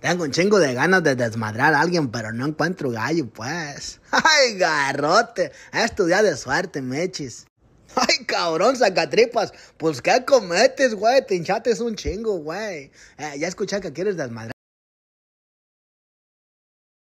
Tengo un chingo de ganas de desmadrar a alguien, pero no encuentro gallo, pues. ¡Ay, garrote! Es día de suerte, mechis. ¡Ay, cabrón, sacatripas! Pues, ¿qué cometes, güey? Te hinchates un chingo, güey. Eh, ya escuché que quieres desmadrar.